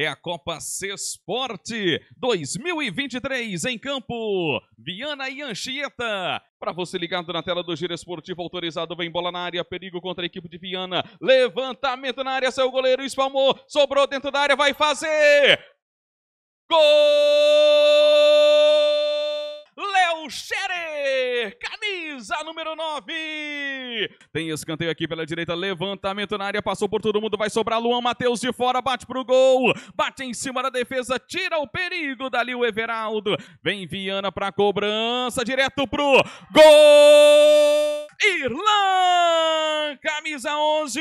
é a Copa Cesporte 2023 em campo. Viana e Anchieta. Para você ligado na tela do Giro Esportivo autorizado, vem bola na área, perigo contra a equipe de Viana. Levantamento na área, seu goleiro espalmou, sobrou dentro da área, vai fazer. Gol! camisa número 9. Tem escanteio aqui pela direita, levantamento na área, passou por todo mundo, vai sobrar Luan Matheus de fora, bate pro gol, bate em cima da defesa, tira o perigo dali o Everaldo. Vem Viana pra cobrança, direto pro gol! Irlan, camisa 11.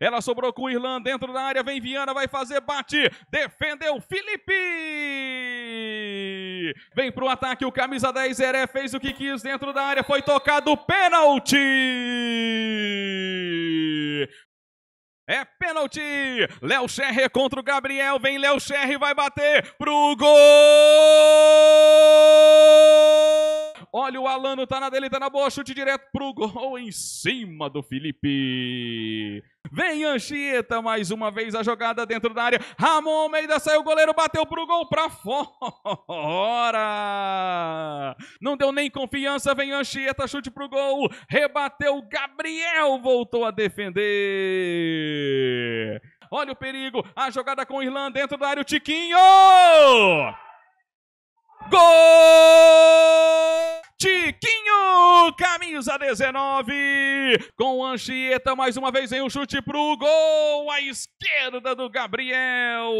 Ela sobrou com o Irlan dentro da área, vem Viana, vai fazer bate, defendeu Felipe. Vem pro ataque o camisa 10 Heré fez o que quis dentro da área, foi tocado pênalti. É pênalti! Léo Scherrer contra o Gabriel, vem Léo Scherrer, vai bater pro gol! Olha o Alano, tá na dele, tá na boa, chute direto pro gol em cima do Felipe. Vem Anchieta, mais uma vez a jogada dentro da área. Ramon Almeida saiu, o goleiro bateu pro gol, pra fora. Não deu nem confiança, vem Anchieta, chute pro gol. Rebateu, Gabriel voltou a defender. Olha o perigo, a jogada com o Irlan dentro da área, o Tiquinho! Gol! Caminhos a 19. Com o Anchieta, mais uma vez em um chute pro gol. À esquerda do Gabriel.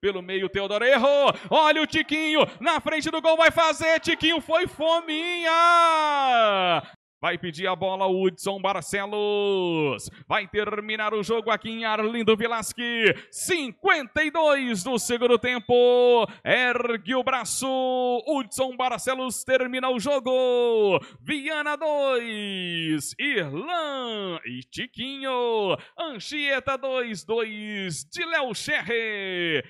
Pelo meio, Teodoro errou. Olha o Tiquinho na frente do gol. Vai fazer. Tiquinho foi fominha. Vai pedir a bola o Hudson Barcelos. Vai terminar o jogo aqui em Arlindo Vilasque. 52 do segundo tempo. Ergue o braço. Hudson Barcelos termina o jogo. Viana 2. Irlan e Tiquinho. Anchieta 2, 2 de Léo Xerre.